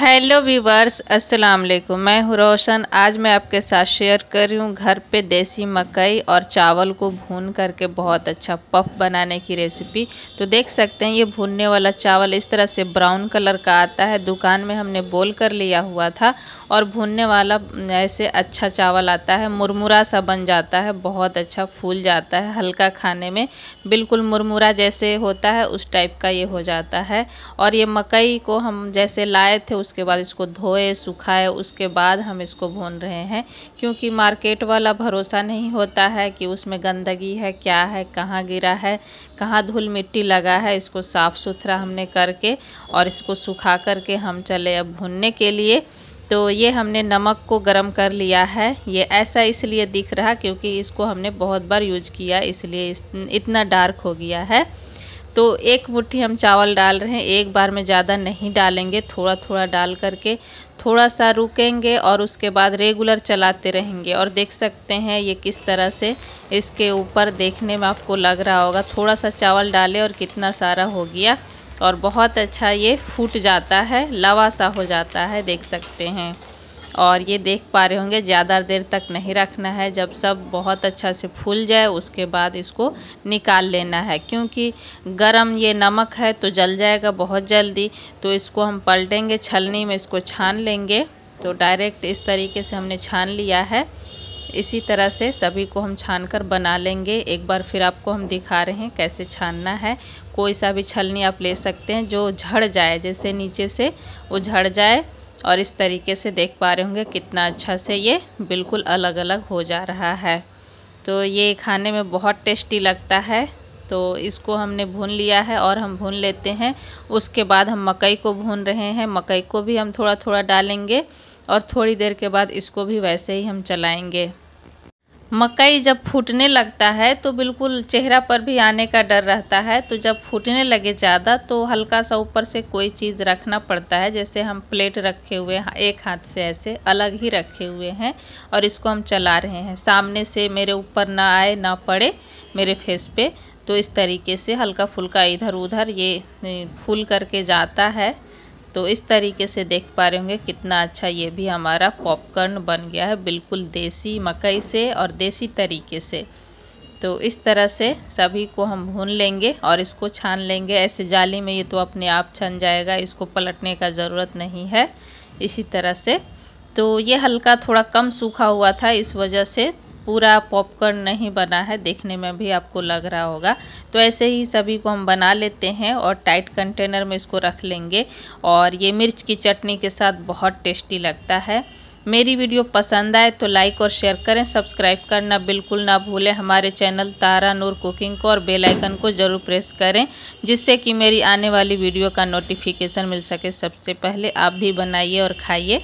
hello viewers अस्सलाम वालेकुम मैं हूँ रोशन आज मैं आपके साथ शेयर कर रही हूँ घर पे देसी मकई और चावल को भून करके बहुत अच्छा पफ बनाने की रेसिपी तो देख सकते हैं ये भूनने वाला चावल इस तरह से ब्राउन कलर का आता है दुकान में हमने बोल कर लिया हुआ था और भूनने वाला ऐसे अच्छा चावल आता है मुरमुरा सा बन जाता है बहुत अच्छा फूल जाता है हल्का खाने में बिल्कुल मुरमुरा जैसे होता है उस टाइप का ये हो जाता है और ये मकई को हम जैसे लाए थे उसके बाद इसको धोए सुखाए उसके बाद हम इसको भून रहे हैं क्योंकि मार्केट वाला भरोसा नहीं होता है कि उसमें गंदगी है क्या है कहाँ गिरा है कहाँ धूल मिट्टी लगा है इसको साफ़ सुथरा हमने करके और इसको सुखा करके हम चले अब भूनने के लिए तो ये हमने नमक को गरम कर लिया है ये ऐसा इसलिए दिख रहा क्योंकि इसको हमने बहुत बार यूज किया इसलिए इतना डार्क हो गया है तो एक मुट्ठी हम चावल डाल रहे हैं एक बार में ज़्यादा नहीं डालेंगे थोड़ा थोड़ा डाल करके थोड़ा सा रुकेंगे और उसके बाद रेगुलर चलाते रहेंगे और देख सकते हैं ये किस तरह से इसके ऊपर देखने में आपको लग रहा होगा थोड़ा सा चावल डाले और कितना सारा हो गया और बहुत अच्छा ये फूट जाता है लवा सा हो जाता है देख सकते हैं और ये देख पा रहे होंगे ज़्यादा देर तक नहीं रखना है जब सब बहुत अच्छा से फूल जाए उसके बाद इसको निकाल लेना है क्योंकि गरम ये नमक है तो जल जाएगा बहुत जल्दी तो इसको हम पलटेंगे छलनी में इसको छान लेंगे तो डायरेक्ट इस तरीके से हमने छान लिया है इसी तरह से सभी को हम छान कर बना लेंगे एक बार फिर आपको हम दिखा रहे हैं कैसे छानना है कोई सा भी छलनी आप ले सकते हैं जो झड़ जाए जैसे नीचे से वो झड़ जाए और इस तरीके से देख पा रहे होंगे कितना अच्छा से ये बिल्कुल अलग अलग हो जा रहा है तो ये खाने में बहुत टेस्टी लगता है तो इसको हमने भून लिया है और हम भून लेते हैं उसके बाद हम मकई को भून रहे हैं मकई को भी हम थोड़ा थोड़ा डालेंगे और थोड़ी देर के बाद इसको भी वैसे ही हम चलाएँगे मकई जब फूटने लगता है तो बिल्कुल चेहरा पर भी आने का डर रहता है तो जब फूटने लगे ज़्यादा तो हल्का सा ऊपर से कोई चीज़ रखना पड़ता है जैसे हम प्लेट रखे हुए एक हाथ से ऐसे अलग ही रखे हुए हैं और इसको हम चला रहे हैं सामने से मेरे ऊपर ना आए ना पड़े मेरे फेस पे तो इस तरीके से हल्का फुल्का इधर उधर ये फूल करके जाता है तो इस तरीके से देख पा रहे होंगे कितना अच्छा ये भी हमारा पॉपकॉर्न बन गया है बिल्कुल देसी मकई से और देसी तरीके से तो इस तरह से सभी को हम भून लेंगे और इसको छान लेंगे ऐसे जाली में ये तो अपने आप छन जाएगा इसको पलटने का ज़रूरत नहीं है इसी तरह से तो ये हल्का थोड़ा कम सूखा हुआ था इस वजह से पूरा पॉपकॉर्न नहीं बना है देखने में भी आपको लग रहा होगा तो ऐसे ही सभी को हम बना लेते हैं और टाइट कंटेनर में इसको रख लेंगे और ये मिर्च की चटनी के साथ बहुत टेस्टी लगता है मेरी वीडियो पसंद आए तो लाइक और शेयर करें सब्सक्राइब करना बिल्कुल ना भूलें हमारे चैनल तारा नूर कुकिंग को और बेल आइकन को ज़रूर प्रेस करें जिससे कि मेरी आने वाली वीडियो का नोटिफिकेशन मिल सके सबसे पहले आप भी बनाइए और खाइए